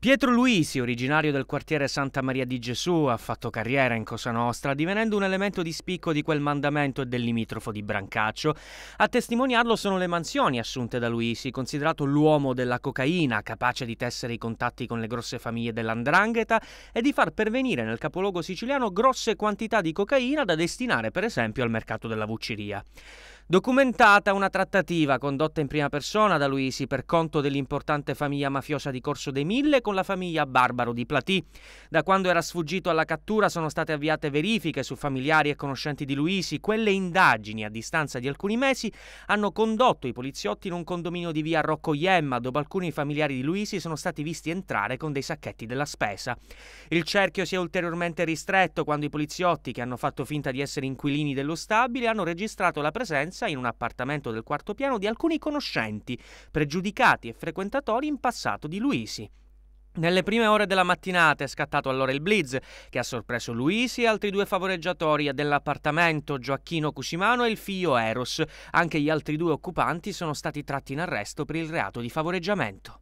Pietro Luisi, originario del quartiere Santa Maria di Gesù, ha fatto carriera in Cosa Nostra, divenendo un elemento di spicco di quel mandamento e del limitrofo di Brancaccio. A testimoniarlo sono le mansioni assunte da Luisi, considerato l'uomo della cocaina, capace di tessere i contatti con le grosse famiglie dell'andrangheta e di far pervenire nel capoluogo siciliano grosse quantità di cocaina da destinare per esempio al mercato della vucciria. Documentata una trattativa condotta in prima persona da Luisi per conto dell'importante famiglia mafiosa di Corso dei Mille con la famiglia Barbaro di Platì. Da quando era sfuggito alla cattura sono state avviate verifiche su familiari e conoscenti di Luisi. Quelle indagini, a distanza di alcuni mesi, hanno condotto i poliziotti in un condominio di via Rocco Iemma, dove alcuni familiari di Luisi sono stati visti entrare con dei sacchetti della spesa. Il cerchio si è ulteriormente ristretto quando i poliziotti, che hanno fatto finta di essere inquilini dello stabile, hanno registrato la presenza residenza, in un appartamento del quarto piano, di alcuni conoscenti, pregiudicati e frequentatori in passato di Luisi. Nelle prime ore della mattinata è scattato allora il blitz che ha sorpreso Luisi e altri due favoreggiatori dell'appartamento, Gioacchino Cusimano e il figlio Eros. Anche gli altri due occupanti sono stati tratti in arresto per il reato di favoreggiamento.